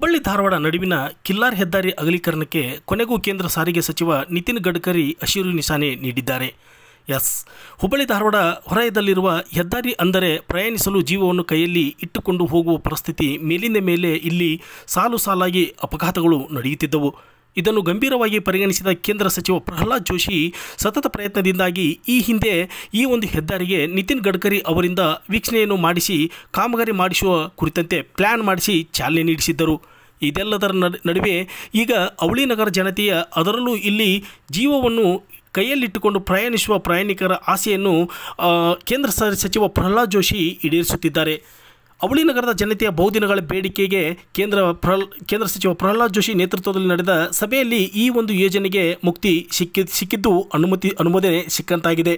ಹುಬ್ಬಳ್ಳಿ ಧಾರವಾಡ ನಡುವಿನ ಕಿಲ್ಲಾರ್ ಹೆದ್ದಾರಿ ಅಗಲೀಕರಣಕ್ಕೆ ಕೊನೆಗೂ ಕೇಂದ್ರ ಸಾರಿಗೆ ಸಚಿವ ನಿತಿನ್ ಗಡ್ಕರಿ ಹಸಿರು ನಿಶಾನೆ ನೀಡಿದ್ದಾರೆ ಎಸ್ ಹುಬ್ಬಳ್ಳಿ ಧಾರವಾಡ ಹೊರಯದಲ್ಲಿರುವ ಹೆದ್ದಾರಿ ಅಂದರೆ ಪ್ರಯಾಣಿಸಲು ಜೀವವನ್ನು ಕೈಯಲ್ಲಿ ಇಟ್ಟುಕೊಂಡು ಹೋಗುವ ಪರಿಸ್ಥಿತಿ ಮೇಲಿಂದ ಮೇಲೆ ಇಲ್ಲಿ ಸಾಲು ಸಾಲಾಗಿ ಅಪಘಾತಗಳು ನಡೆಯುತ್ತಿದ್ದವು ಇದನ್ನು ಗಂಭೀರವಾಗಿ ಪರಿಗಣಿಸಿದ ಕೇಂದ್ರ ಸಚಿವ ಪ್ರಹ್ಲಾದ್ ಜೋಶಿ ಸತತ ಪ್ರಯತ್ನದಿಂದಾಗಿ ಈ ಹಿಂದೆ ಈ ಒಂದು ಹೆದ್ದಾರಿಗೆ ನಿತಿನ್ ಗಡ್ಕರಿ ಅವರಿಂದ ವೀಕ್ಷಣೆಯನ್ನು ಮಾಡಿಸಿ ಕಾಮಗಾರಿ ಮಾಡಿಸುವ ಕುರಿತಂತೆ ಪ್ಲ್ಯಾನ್ ಮಾಡಿಸಿ ಚಾಲನೆ ನೀಡಿಸಿದ್ದರು ಇದೆಲ್ಲದರ ನಡುವೆ ಈಗ ಅವಳಿ ನಗರ ಜನತೆಯ ಅದರಲ್ಲೂ ಇಲ್ಲಿ ಜೀವವನ್ನು ಕೈಯಲ್ಲಿಟ್ಟುಕೊಂಡು ಪ್ರಯಾಣಿಸುವ ಪ್ರಯಾಣಿಕರ ಆಸೆಯನ್ನು ಕೇಂದ್ರ ಸಚಿವ ಪ್ರಹ್ಲಾದ್ ಜೋಶಿ ಈಡೇರಿಸುತ್ತಿದ್ದಾರೆ ಅವಳಿ ನಗರದ ಜನತೆಯ ಬಹುದಿನಗಳ ಬೇಡಿಕೆಗೆ ಕೇಂದ್ರ ಪ್ರಹ್ಲ ಕೇಂದ್ರ ಸಚಿವ ಪ್ರಹ್ಲಾದ್ ಜೋಶಿ ನೇತೃತ್ವದಲ್ಲಿ ನಡೆದ ಸಭೆಯಲ್ಲಿ ಈ ಒಂದು ಯೋಜನೆಗೆ ಮುಕ್ತಿ ಸಿಕ್ಕಿ ಸಿಕ್ಕಿದ್ದು ಅನುಮತಿ ಅನುಮೋದನೆ ಸಿಕ್ಕಂತಾಗಿದೆ